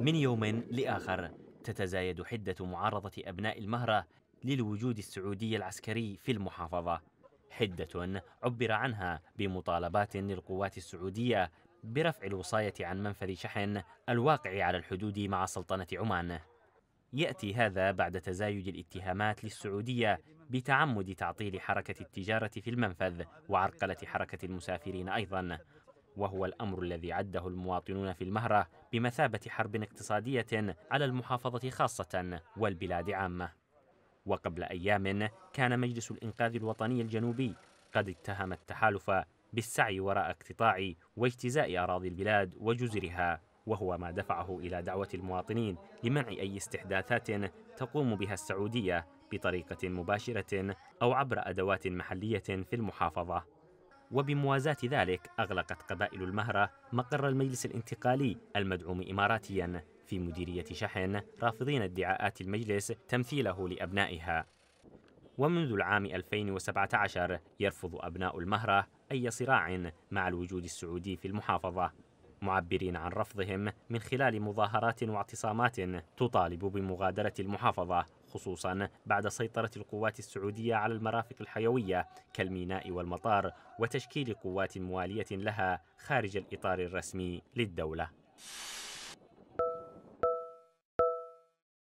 من يوم لآخر تتزايد حدة معارضة أبناء المهرة للوجود السعودي العسكري في المحافظة حدة عبر عنها بمطالبات للقوات السعودية برفع الوصاية عن منفذ شحن الواقع على الحدود مع سلطنة عمان يأتي هذا بعد تزايد الاتهامات للسعودية بتعمد تعطيل حركة التجارة في المنفذ وعرقلة حركة المسافرين أيضا وهو الامر الذي عده المواطنون في المهره بمثابه حرب اقتصاديه على المحافظه خاصه والبلاد عامه. وقبل ايام كان مجلس الانقاذ الوطني الجنوبي قد اتهم التحالف بالسعي وراء اقتطاع واجتزاء اراضي البلاد وجزرها وهو ما دفعه الى دعوه المواطنين لمنع اي استحداثات تقوم بها السعوديه بطريقه مباشره او عبر ادوات محليه في المحافظه وبموازاة ذلك أغلقت قبائل المهرة مقر المجلس الانتقالي المدعوم إماراتيا في مديرية شحن رافضين ادعاءات المجلس تمثيله لأبنائها ومنذ العام 2017 يرفض أبناء المهرة أي صراع مع الوجود السعودي في المحافظة معبرين عن رفضهم من خلال مظاهرات واعتصامات تطالب بمغادرة المحافظة خصوصا بعد سيطرة القوات السعودية على المرافق الحيوية كالميناء والمطار وتشكيل قوات موالية لها خارج الإطار الرسمي للدولة